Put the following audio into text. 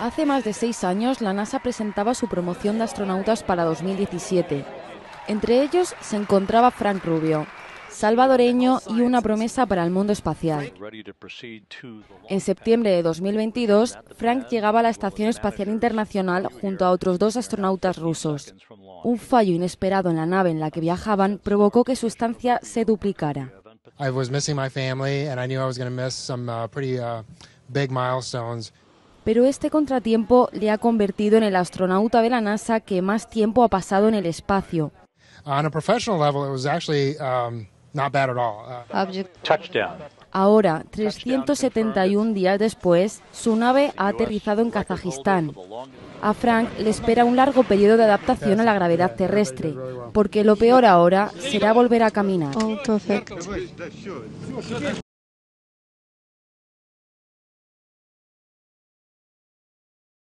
Hace más de seis años, la NASA presentaba su promoción de astronautas para 2017. Entre ellos se encontraba Frank Rubio, salvadoreño y una promesa para el mundo espacial. En septiembre de 2022, Frank llegaba a la Estación Espacial Internacional junto a otros dos astronautas rusos. Un fallo inesperado en la nave en la que viajaban provocó que su estancia se duplicara pero este contratiempo le ha convertido en el astronauta de la NASA que más tiempo ha pasado en el espacio. Ahora, 371 días después, su nave ha aterrizado en Kazajistán. A Frank le espera un largo periodo de adaptación a la gravedad terrestre, porque lo peor ahora será volver a caminar.